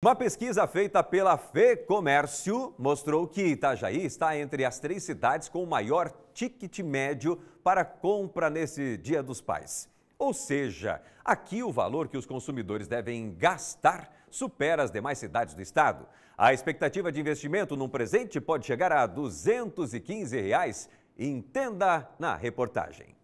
Uma pesquisa feita pela Fê Comércio mostrou que Itajaí está entre as três cidades com o maior ticket médio para compra nesse Dia dos Pais. Ou seja, aqui o valor que os consumidores devem gastar supera as demais cidades do estado. A expectativa de investimento num presente pode chegar a R$ 215. Reais. Entenda na reportagem.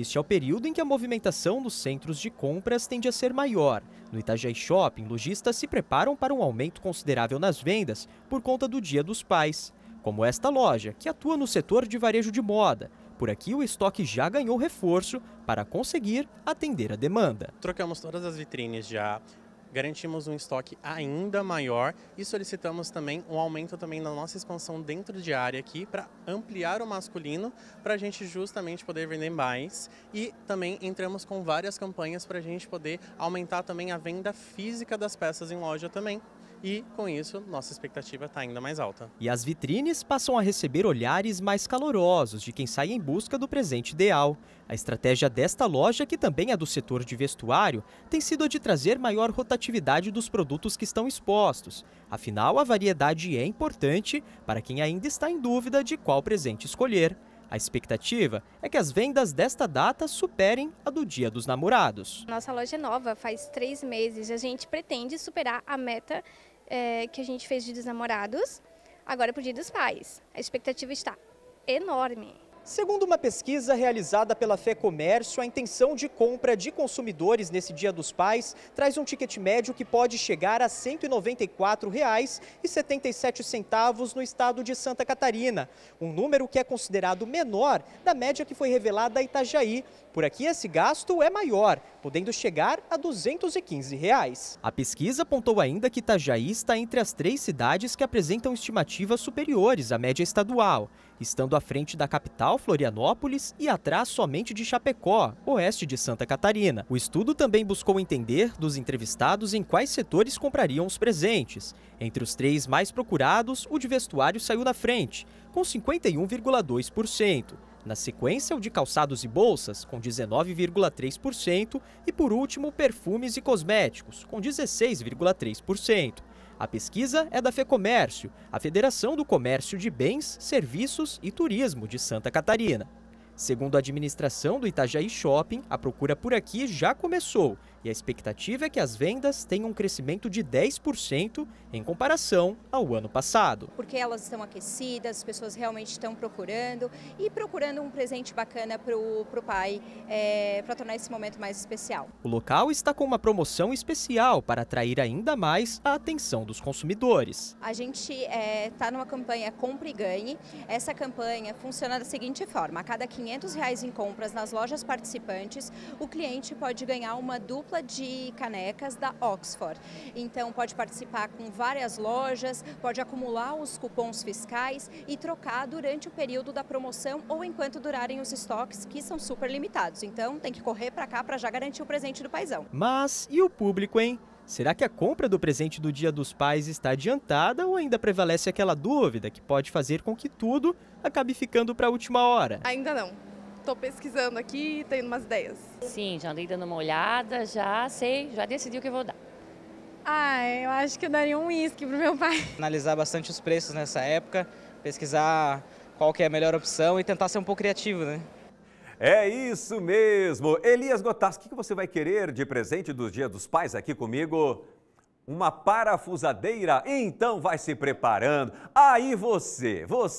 Este é o período em que a movimentação dos centros de compras tende a ser maior. No Itajaí Shopping, lojistas se preparam para um aumento considerável nas vendas por conta do Dia dos Pais, como esta loja, que atua no setor de varejo de moda. Por aqui, o estoque já ganhou reforço para conseguir atender a demanda. Trocamos todas as vitrines já, garantimos um estoque ainda maior e solicitamos também um aumento também na nossa expansão dentro de área aqui para ampliar o masculino, para a gente justamente poder vender mais e também entramos com várias campanhas para a gente poder aumentar também a venda física das peças em loja também e, com isso, nossa expectativa está ainda mais alta. E as vitrines passam a receber olhares mais calorosos de quem sai em busca do presente ideal. A estratégia desta loja, que também é do setor de vestuário, tem sido a de trazer maior rotatividade dos produtos que estão expostos. Afinal, a variedade é importante para quem ainda está em dúvida de qual presente escolher. A expectativa é que as vendas desta data superem a do Dia dos Namorados. Nossa loja é nova, faz três meses. A gente pretende superar a meta é, que a gente fez de dos namorados, agora para o Dia dos Pais. A expectativa está enorme. Segundo uma pesquisa realizada pela Fé Comércio, a intenção de compra de consumidores nesse Dia dos Pais traz um ticket médio que pode chegar a R$ 194,77 no estado de Santa Catarina, um número que é considerado menor da média que foi revelada a Itajaí. Por aqui, esse gasto é maior, podendo chegar a R$ 215. Reais. A pesquisa apontou ainda que Itajaí está entre as três cidades que apresentam estimativas superiores à média estadual, estando à frente da capital capital Florianópolis e atrás somente de Chapecó, oeste de Santa Catarina. O estudo também buscou entender dos entrevistados em quais setores comprariam os presentes. Entre os três mais procurados, o de vestuário saiu na frente, com 51,2%. Na sequência, o de calçados e bolsas, com 19,3%, e por último, perfumes e cosméticos, com 16,3%. A pesquisa é da FEComércio, a Federação do Comércio de Bens, Serviços e Turismo de Santa Catarina. Segundo a administração do Itajaí Shopping, a procura por aqui já começou e a expectativa é que as vendas tenham um crescimento de 10% em comparação ao ano passado. Porque elas estão aquecidas, as pessoas realmente estão procurando e procurando um presente bacana para o pai, é, para tornar esse momento mais especial. O local está com uma promoção especial para atrair ainda mais a atenção dos consumidores. A gente está é, tá numa campanha Compre e Ganhe. Essa campanha funciona da seguinte forma: a cada 500 reais em compras nas lojas participantes, o cliente pode ganhar uma dupla dupla de canecas da Oxford. Então pode participar com várias lojas, pode acumular os cupons fiscais e trocar durante o período da promoção ou enquanto durarem os estoques, que são super limitados. Então tem que correr para cá para já garantir o presente do paizão. Mas e o público, hein? Será que a compra do presente do Dia dos Pais está adiantada ou ainda prevalece aquela dúvida que pode fazer com que tudo acabe ficando para a última hora? Ainda não estou pesquisando aqui e tendo umas ideias. Sim, já andei dando uma olhada, já sei, já decidi o que vou dar. Ah, é, eu acho que eu daria um uísque pro meu pai. Analisar bastante os preços nessa época, pesquisar qual que é a melhor opção e tentar ser um pouco criativo, né? É isso mesmo. Elias Gotas, o que você vai querer de presente dos Dia dos Pais aqui comigo? Uma parafusadeira? Então vai se preparando. Aí você, você.